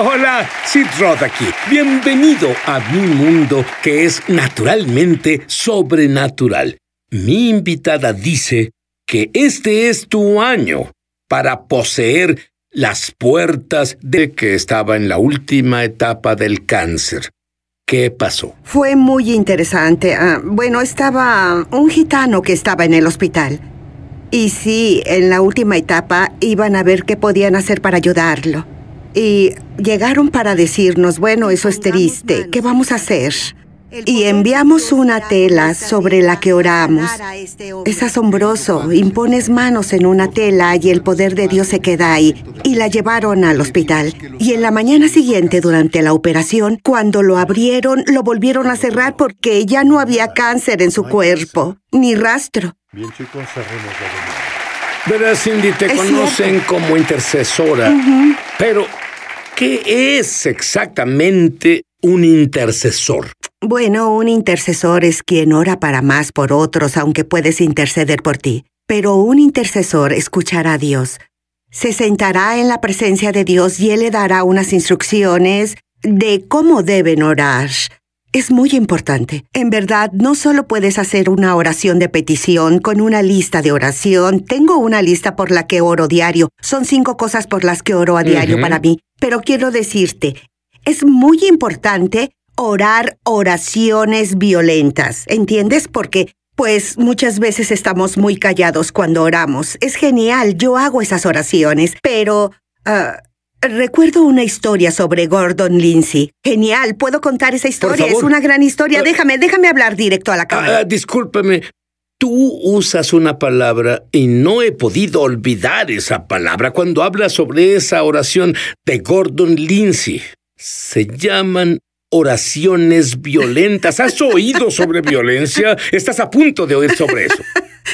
Hola, Roth aquí. Bienvenido a mi mundo que es naturalmente sobrenatural. Mi invitada dice que este es tu año para poseer las puertas de que estaba en la última etapa del cáncer. ¿Qué pasó? Fue muy interesante. Ah, bueno, estaba un gitano que estaba en el hospital. Y sí, en la última etapa iban a ver qué podían hacer para ayudarlo. Y llegaron para decirnos, bueno, eso es triste, ¿qué vamos a hacer? Y enviamos una tela sobre la que oramos. Este es asombroso, impones manos en una tela y el poder de Dios se queda ahí. Y la llevaron al hospital. Y en la mañana siguiente, durante la operación, cuando lo abrieron, lo volvieron a cerrar porque ya no había cáncer en su cuerpo, ni rastro. Verás, Cindy, te conocen como intercesora, pero ¿Qué es exactamente un intercesor? Bueno, un intercesor es quien ora para más por otros, aunque puedes interceder por ti. Pero un intercesor escuchará a Dios. Se sentará en la presencia de Dios y Él le dará unas instrucciones de cómo deben orar. Es muy importante. En verdad, no solo puedes hacer una oración de petición con una lista de oración. Tengo una lista por la que oro diario. Son cinco cosas por las que oro a diario para mí. Pero quiero decirte, es muy importante orar oraciones violentas. ¿Entiendes? Porque pues muchas veces estamos muy callados cuando oramos. Es genial, yo hago esas oraciones, pero ah, Recuerdo una historia sobre Gordon Lindsay. Genial, puedo contar esa historia. Es una gran historia. Eh, déjame, déjame hablar directo a la ah, cámara. Ah, discúlpame. Tú usas una palabra y no he podido olvidar esa palabra cuando hablas sobre esa oración de Gordon Lindsay. Se llaman oraciones violentas. ¿Has oído sobre violencia? Estás a punto de oír sobre eso.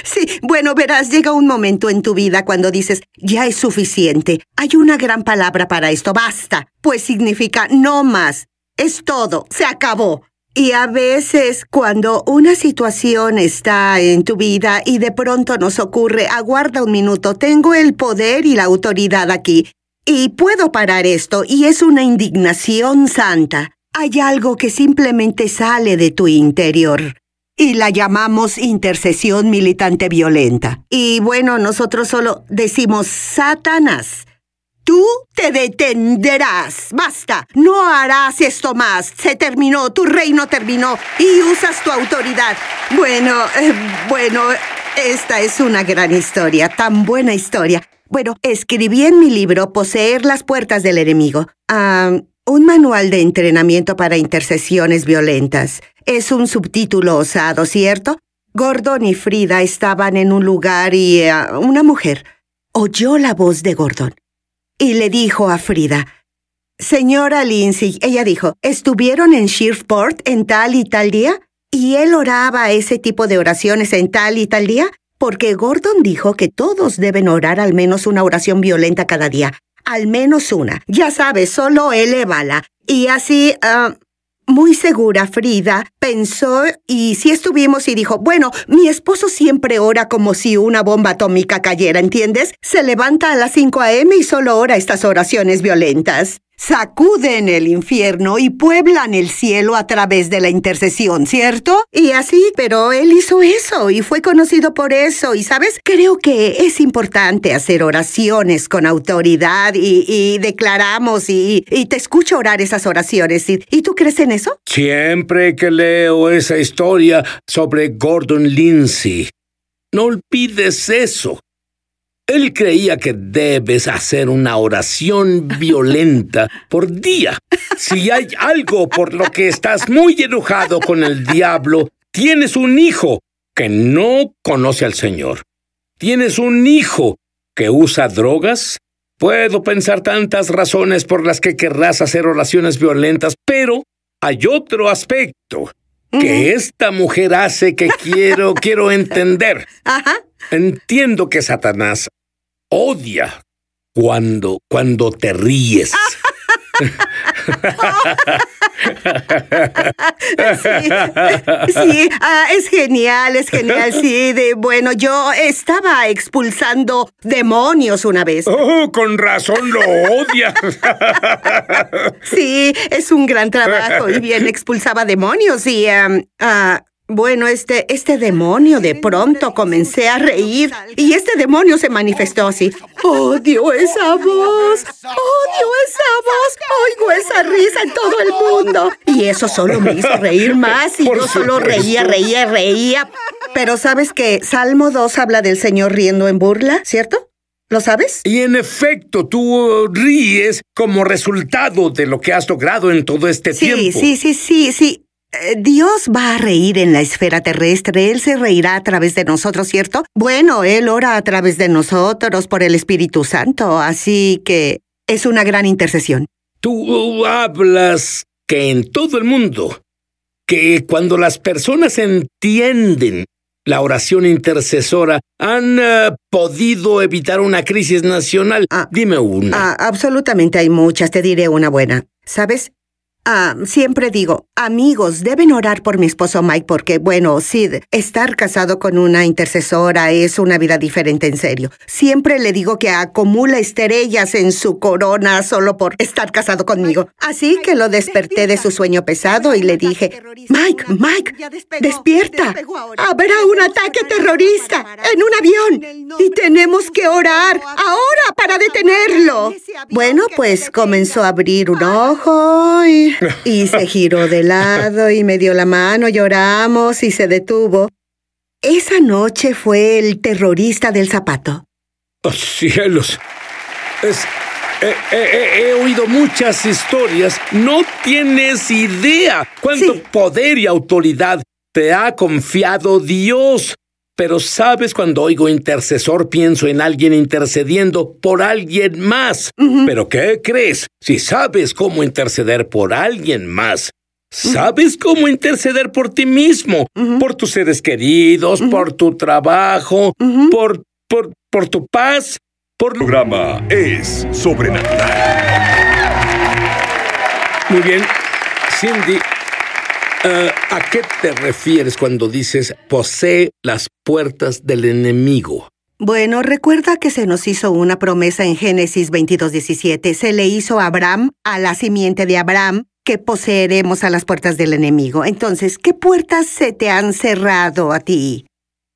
Sí, bueno, verás, llega un momento en tu vida cuando dices, ya es suficiente. Hay una gran palabra para esto, basta. Pues significa no más. Es todo, se acabó. Y a veces cuando una situación está en tu vida y de pronto nos ocurre, aguarda un minuto, tengo el poder y la autoridad aquí. Y puedo parar esto, y es una indignación santa. Hay algo que simplemente sale de tu interior. Y la llamamos intercesión militante violenta. Y bueno, nosotros solo decimos Satanás. Tú te detendrás. Basta. No harás esto más. Se terminó. Tu reino terminó. Y usas tu autoridad. Bueno, eh, bueno, esta es una gran historia. Tan buena historia. Bueno, escribí en mi libro Poseer las puertas del enemigo. Ah, un manual de entrenamiento para intercesiones violentas. Es un subtítulo osado, ¿cierto? Gordon y Frida estaban en un lugar y eh, una mujer oyó la voz de Gordon y le dijo a Frida, Señora Lindsay, ella dijo, ¿estuvieron en Shirport en tal y tal día? ¿Y él oraba ese tipo de oraciones en tal y tal día? Porque Gordon dijo que todos deben orar al menos una oración violenta cada día al menos una. Ya sabes, solo elevala. Y así, ah, muy segura, Frida pensó y si estuvimos y dijo, bueno, mi esposo siempre ora como si una bomba atómica cayera, ¿entiendes? Se levanta a las 5 a.m. y solo ora estas oraciones violentas sacuden el infierno y pueblan el cielo a través de la intercesión, ¿cierto? Y así, pero él hizo eso y fue conocido por eso. Y sabes, creo que es importante hacer oraciones con autoridad y, declaramos y, te escucho orar esas oraciones. ¿Y, ¿Y tú crees en eso? Siempre que leo esa historia sobre Gordon Lindsay, no olvides eso. Él creía que debes hacer una oración violenta por día. Si hay algo por lo que estás muy enojado con el diablo, tienes un hijo que no conoce al Señor. Tienes un hijo que usa drogas. Puedo pensar tantas razones por las que querrás hacer oraciones violentas, pero hay otro aspecto que esta mujer hace que quiero, quiero entender. Entiendo que Satanás odia cuando, cuando te ríes. sí, ah, es genial, es genial, sí. De, bueno, yo estaba expulsando demonios una vez. Oh, con razón lo odias. sí, es un gran trabajo y bien expulsaba demonios y... Em, ah, bueno, este, este demonio de pronto comencé a reír y este demonio se manifestó así. ¡Odio esa voz! ¡Odio esa voz! ¡Oigo esa risa en todo el mundo! Y eso solo me hizo reír más y yo solo reía, reía, reía. Pero ¿sabes que Salmo 2 habla del Señor riendo en burla, ¿cierto? ¿Lo sabes? Y en efecto, tú ríes como resultado de lo que has logrado en todo este sí, tiempo. Sí, sí, sí, sí. Eh, Dios va a reír en la esfera terrestre, Él se reirá a través de nosotros, ¿cierto? Bueno, Él ora a través de nosotros por el Espíritu Santo, así que es una gran intercesión. Tú hablas que en todo el mundo, que cuando las personas entienden la oración intercesora, han eh, podido evitar una crisis nacional. Ah, Dime una. Ah, absolutamente hay muchas, te diré una buena. ¿Sabes? Ah, siempre digo, amigos, deben orar por mi esposo Mike porque, bueno, Sid, estar casado con una intercesora es una vida diferente en serio. Siempre le digo que acumula estrellas en su corona solo por estar casado conmigo. Así que lo desperté de su sueño pesado y le dije, Mike, Mike, despierta. Habrá un ataque terrorista en un avión y tenemos que orar ahora para detenerlo. Bueno, pues comenzó a abrir un ah, ojo y, se giró de lado y me dio la mano, lloramos y se detuvo. Esa noche fue el terrorista del zapato. ¡Oh, cielos! he oído muchas historias. No tienes idea cuánto poder y autoridad te ha confiado Dios pero sabes, cuando oigo intercesor pienso en alguien intercediendo por alguien más. Pero ¿qué crees? Si sabes cómo interceder por alguien más, sabes cómo interceder por ti mismo, por tus seres queridos, por tu trabajo, por, por, por tu paz, El programa es sobrenatural. Muy bien, Cindy, Ah, ¿A qué te refieres cuando dices posee las puertas del enemigo? Bueno, recuerda que se nos hizo una promesa en Génesis 22:17. Se le hizo a Abraham, a la simiente de Abraham, que poseeremos a las puertas del enemigo. Entonces, ¿qué puertas se te han cerrado a ti?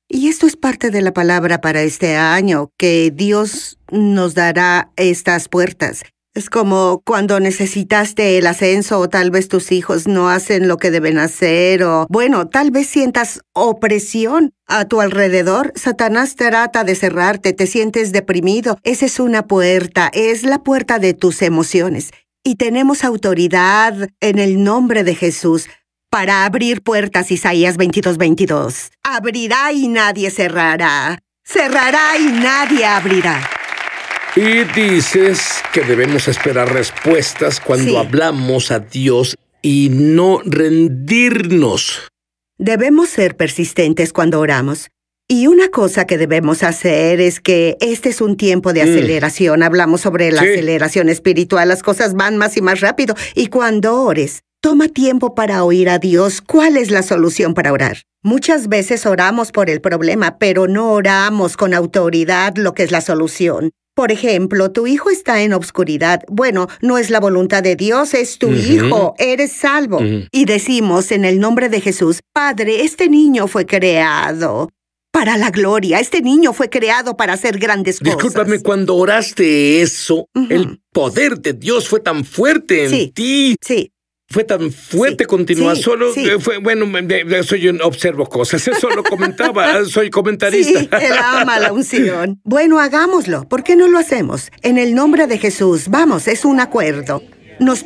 Y esto es parte de la palabra para este año, que Dios nos dará estas puertas. Es como cuando necesitaste el ascenso o tal vez tus hijos no hacen lo que deben hacer o, bueno, tal vez sientas opresión a tu alrededor. Satanás trata de cerrarte, te sientes deprimido. Esa es una puerta, es la puerta de tus emociones. Y tenemos autoridad en el nombre de Jesús para abrir puertas, Isaías 22:22. 22. Abrirá y nadie cerrará. Cerrará y nadie abrirá. Y dices que debemos esperar respuestas cuando hablamos a Dios y no rendirnos. Debemos ser persistentes cuando oramos. Y una cosa que debemos hacer es que este es un tiempo de mm. aceleración. Hablamos sobre la aceleración espiritual. Las cosas van más y más rápido. Y cuando ores, Toma tiempo para oír a Dios cuál es la solución para orar. Muchas veces oramos por el problema, pero no oramos con autoridad lo que es la solución. Por ejemplo, tu hijo está en obscuridad. Bueno, no es la voluntad de Dios, es tu hijo, eres salvo. Y decimos en el nombre de Jesús, Padre, este niño fue creado para la gloria, este niño fue creado para hacer grandes cosas. Discúlpame, cuando oraste eso, el poder de Dios fue tan fuerte en ti. Sí, fue tan fuerte, continúa solo. Eh, fue, bueno, soy observo cosas, eso lo comentaba, soy comentarista. Sí, era ama la unción. Bueno, hagámoslo, ¿por qué no lo hacemos? En el nombre de Jesús, vamos, es un acuerdo. Nos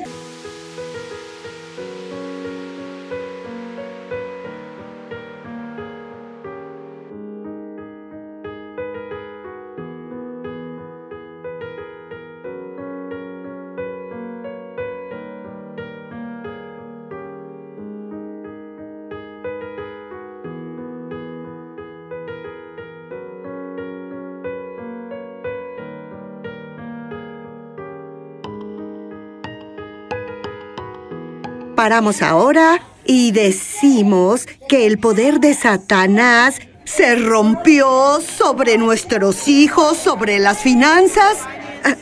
Paramos ahora y decimos que el poder de Satanás se rompió sobre nuestros hijos, sobre las finanzas. Ah,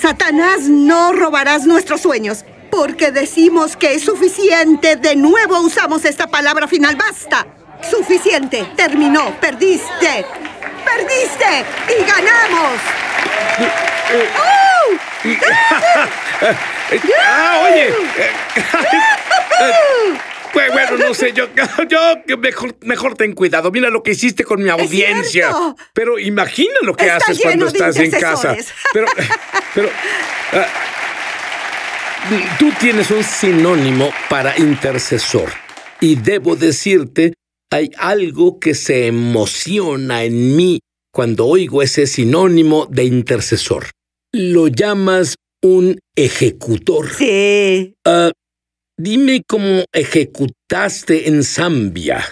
Satanás, no robarás nuestros sueños. Porque decimos que es suficiente. De nuevo usamos esta palabra final. ¡Basta! Suficiente. Terminó. Perdiste. Perdiste. Y ganamos. Eh, eh, ¡Oh! ah, oye. Pues, bueno, no sé, yo, mejor, ten cuidado. Mira lo que hiciste con mi audiencia. Pero imagina lo que haces cuando estás en casa. Pero, ah, tú tienes un sinónimo para intercesor. Y debo decirte, hay algo que se emociona en mí cuando oigo ese sinónimo de intercesor lo llamas un ejecutor. Sí. Ah, dime cómo ejecutaste en Zambia.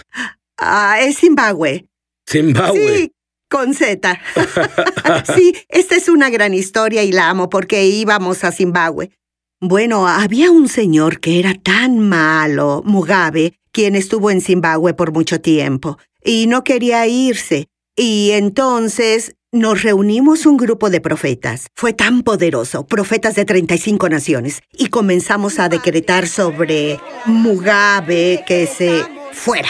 Ah, es Zimbabue. Zimbabue. Sí, con Z. sí, esta es una gran historia y la amo porque íbamos a Zimbabue. Bueno, había un señor que era tan malo, Mugabe, quien estuvo en Zimbabue por mucho tiempo, y no quería irse. Y entonces nos reunimos un grupo de profetas. Fue tan poderoso, profetas de 35 naciones, y comenzamos a decretar sobre Mugabe que se fuera.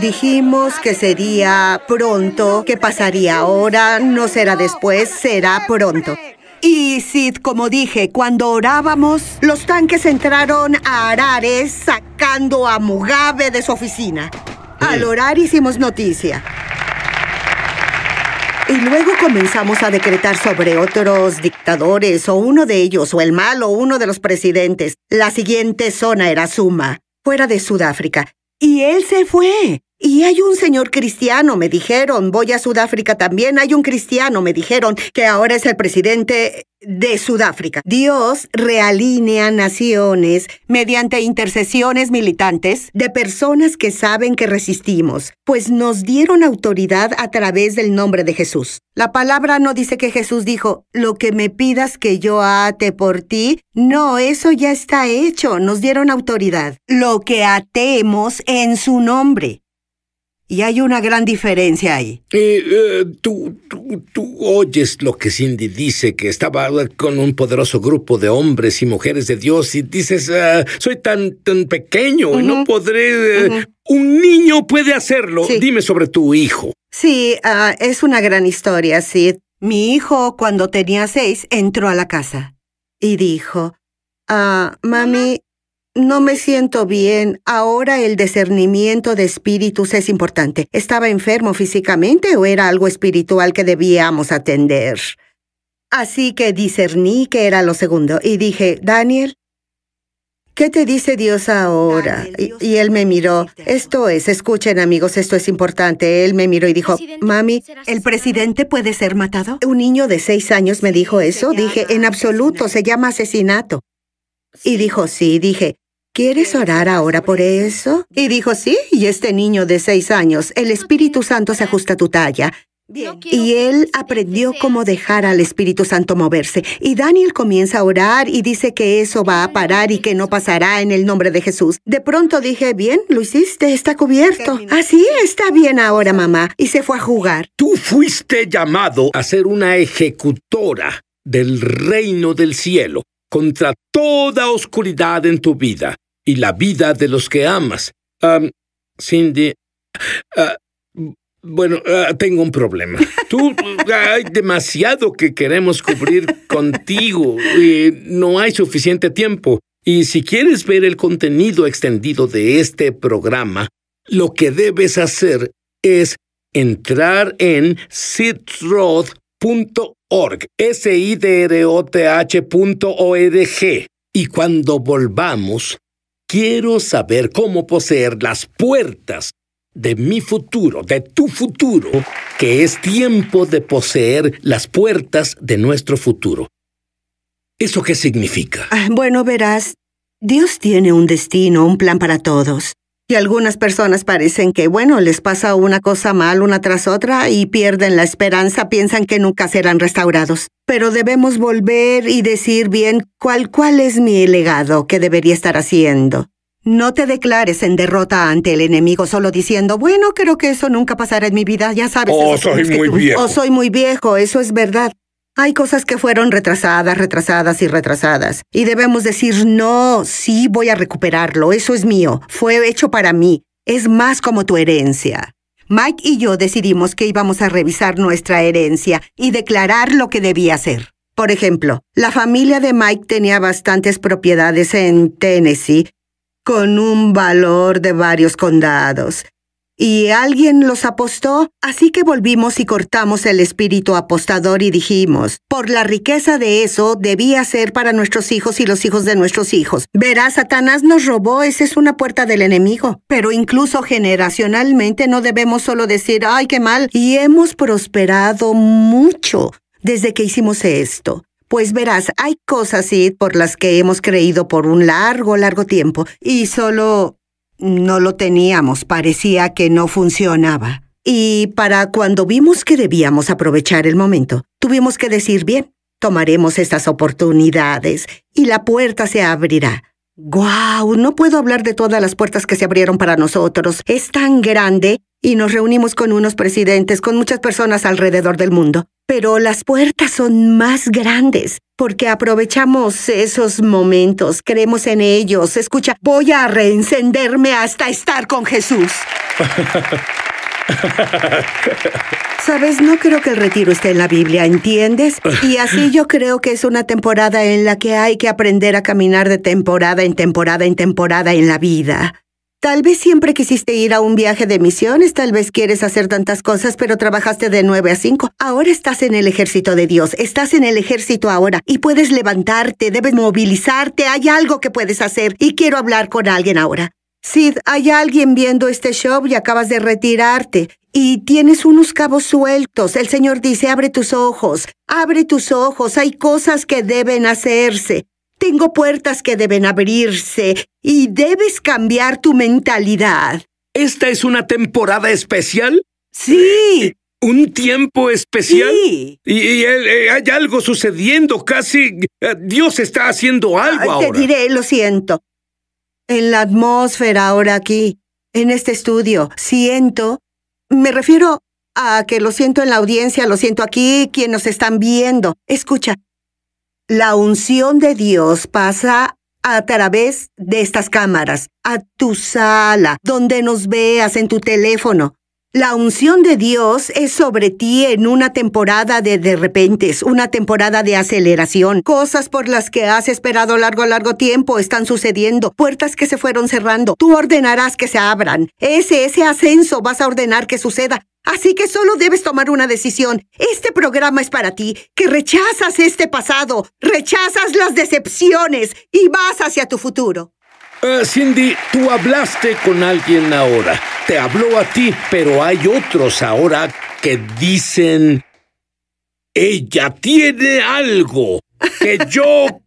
Dijimos que sería pronto, que pasaría ahora, no será después, será pronto. Y Sid, como dije, cuando orábamos, los tanques entraron a Harare sacando a Mugabe de su oficina. Al orar hicimos noticia. Y luego comenzamos a decretar sobre otros dictadores, o uno de ellos, o el malo, o uno de los presidentes. La siguiente zona era Suma, fuera de Sudáfrica. Y él se fue. Y hay un señor cristiano, me dijeron. Voy a Sudáfrica también. Hay un cristiano, me dijeron, que ahora es el presidente de Sudáfrica. Dios realinea naciones mediante intercesiones militantes de personas que saben que resistimos, pues nos dieron autoridad a través del nombre de Jesús. La palabra no dice que Jesús dijo, lo que me pidas que yo ate por ti. No, eso ya está hecho. Nos dieron autoridad. Lo que atemos en su nombre. Y hay una gran diferencia ahí. Eh, tú, tú, oyes lo que Cindy dice, que estaba con un poderoso grupo de hombres y mujeres de Dios y dices, ah, soy tan, tan pequeño y no podré... Eh, un niño puede hacerlo. Dime sobre tu hijo. Sí, ah, es una gran historia, Sid. Mi hijo, cuando tenía seis, entró a la casa y dijo, ah, mami, no me siento bien. Ahora el discernimiento de espíritus es importante. ¿Estaba enfermo físicamente o era algo espiritual que debíamos atender? Así que discerní que era lo segundo y dije, Daniel, ¿Qué te dice Dios ahora? y, él me miró. Esto es, escuchen amigos, esto es importante. Él me miró y dijo, mami, ¿el presidente puede ser matado? Un niño de seis años me dijo eso. Dije, en absoluto, se llama asesinato. Y dijo, sí, dije, ¿Quieres orar ahora por eso? Y dijo, sí, y este niño de seis años, el Espíritu Santo se ajusta a tu talla. Y él aprendió cómo dejar al Espíritu Santo moverse. Y Daniel comienza a orar y dice que eso va a parar y que no pasará en el nombre de Jesús. De pronto dije, bien, lo hiciste, está cubierto. Así está bien ahora, mamá. Y se fue a jugar. Tú fuiste llamado a ser una ejecutora del reino del cielo contra toda oscuridad en tu vida y la vida de los que amas. Cindy, ah, bueno, ah, tengo un problema. Tú, hay demasiado que queremos cubrir contigo y no hay suficiente tiempo. Y si quieres ver el contenido extendido de este programa, lo que debes hacer es entrar en sitrod.org y cuando volvamos, quiero saber cómo poseer las puertas de mi futuro, de tu futuro, que es tiempo de poseer las puertas de nuestro futuro. ¿Eso qué significa? Ah, bueno, verás, Dios tiene un destino, un plan para todos. Y algunas personas parecen que, bueno, les pasa una cosa mal una tras otra y pierden la esperanza, piensan que nunca serán restaurados. Pero debemos volver y decir bien cuál, cuál es mi legado que debería estar haciendo. No te declares en derrota ante el enemigo solo diciendo, bueno, creo que eso nunca pasará en mi vida, ya sabes. Oh, o soy muy viejo. soy muy viejo, eso es verdad. Hay cosas que fueron retrasadas, retrasadas y retrasadas. Y debemos decir, no, sí voy a recuperarlo, eso es mío, fue hecho para mí, es más como tu herencia. Mike y yo decidimos que íbamos a revisar nuestra herencia y declarar lo que debía ser. Por ejemplo, la familia de Mike tenía bastantes propiedades en Tennessee con un valor de varios condados y alguien los apostó, así que volvimos y cortamos el espíritu apostador y dijimos, por la riqueza de eso debía ser para nuestros hijos y los hijos de nuestros hijos. Verás, Satanás nos robó, esa es una puerta del enemigo. Pero incluso generacionalmente no debemos solo decir, ay, qué mal, y hemos prosperado mucho desde que hicimos esto. Pues verás, hay cosas, Sid, por las que hemos creído por un largo, largo tiempo, y solo no lo teníamos, parecía que no funcionaba. Y para cuando vimos que debíamos aprovechar el momento, tuvimos que decir, bien, tomaremos estas oportunidades y la puerta se abrirá. ¡Guau! no puedo hablar de todas las puertas que se abrieron para nosotros. Es tan grande y nos reunimos con unos presidentes, con muchas personas alrededor del mundo pero las puertas son más grandes porque aprovechamos esos momentos, creemos en ellos. Escucha, voy a reencenderme hasta estar con Jesús. Sabes, no creo que el retiro esté en la Biblia, ¿entiendes? Y así yo creo que es una temporada en la que hay que aprender a caminar de temporada en temporada en temporada en la vida. Tal vez siempre quisiste ir a un viaje de misiones, tal vez quieres hacer tantas cosas, pero trabajaste de 9 a 5. Ahora estás en el ejército de Dios, estás en el ejército ahora y puedes levantarte, debes movilizarte, hay algo que puedes hacer y quiero hablar con alguien ahora. Sid, hay alguien viendo este show y acabas de retirarte y tienes unos cabos sueltos. El Señor dice, abre tus ojos, abre tus ojos, hay cosas que deben hacerse. Tengo puertas que deben abrirse y debes cambiar tu mentalidad. ¿Esta es una temporada especial? Sí. ¿Eh? ¿Un tiempo especial? Sí. Y, eh, eh, hay algo sucediendo, casi... Dios está haciendo algo ahora. Te diré, lo siento. En la atmósfera ahora aquí, en este estudio, siento... Me refiero a que lo siento en la audiencia, lo siento aquí, quienes nos están viendo. Escucha, la unción de Dios pasa a través de estas cámaras, a tu sala, donde nos veas en tu teléfono, la unción de Dios es sobre ti en una temporada de de repentes, una temporada de aceleración. Cosas por las que has esperado largo, largo tiempo están sucediendo, puertas que se fueron cerrando. Tú ordenarás que se abran. Ese, ese ascenso vas a ordenar que suceda. Así que solo debes tomar una decisión. Este programa es para ti, que rechazas este pasado, rechazas las decepciones y vas hacia tu futuro. Ah, Cindy, tú hablaste con alguien ahora. Te habló a ti, pero hay otros ahora que dicen, ella tiene algo que yo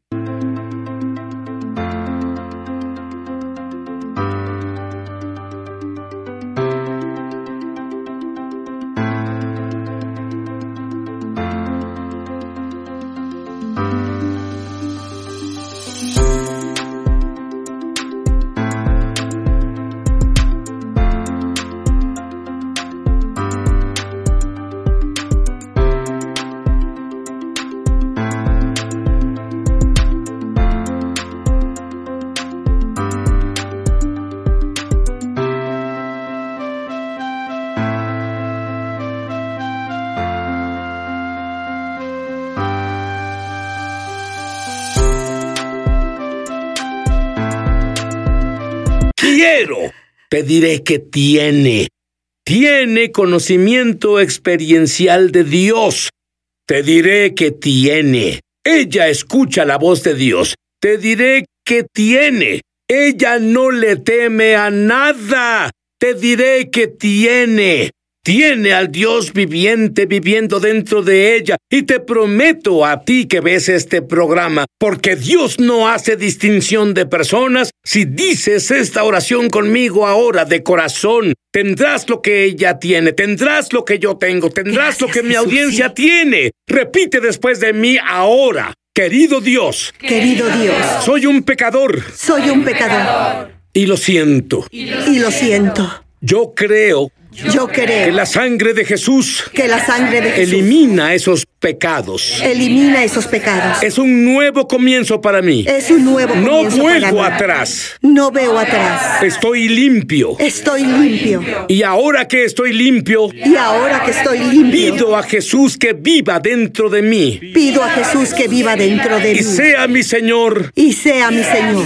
te diré que tiene. Tiene conocimiento experiencial de Dios. Te diré que tiene. Ella escucha la voz de Dios. Te diré que tiene. Ella no le teme a nada. Te diré que tiene tiene al Dios viviente viviendo dentro de ella. Y te prometo a ti que ves este programa, porque Dios no hace distinción de personas. Si dices esta oración conmigo ahora de corazón, tendrás lo que ella tiene, tendrás lo que yo tengo, tendrás lo que mi audiencia tiene. Repite después de mí ahora. Querido Dios. Querido Dios. Soy un pecador. Soy un pecador. Y lo siento. Y lo siento. Yo creo yo creo que la sangre de Jesús que la sangre de Jesús elimina esos pecados. Elimina esos pecados. Es un nuevo comienzo para mí. Es un nuevo comienzo. No vuelvo atrás. No veo atrás. Estoy limpio. Estoy limpio. Y ahora que estoy limpio, y ahora que estoy limpio, pido a Jesús que viva dentro de mí. Pido a Jesús que viva dentro de mí. Y sea mi Señor. Y sea mi Señor.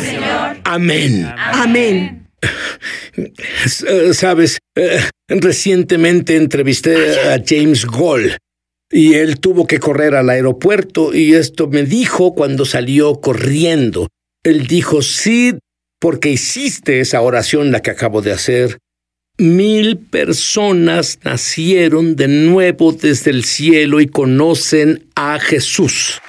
Amén. Amén. Sabes, eh, recientemente entrevisté ah, a James Gold y él tuvo que correr al aeropuerto y esto me dijo cuando salió corriendo. Él dijo, sí, porque hiciste esa oración la que acabo de hacer. Mil personas nacieron de nuevo desde el cielo y conocen a Jesús.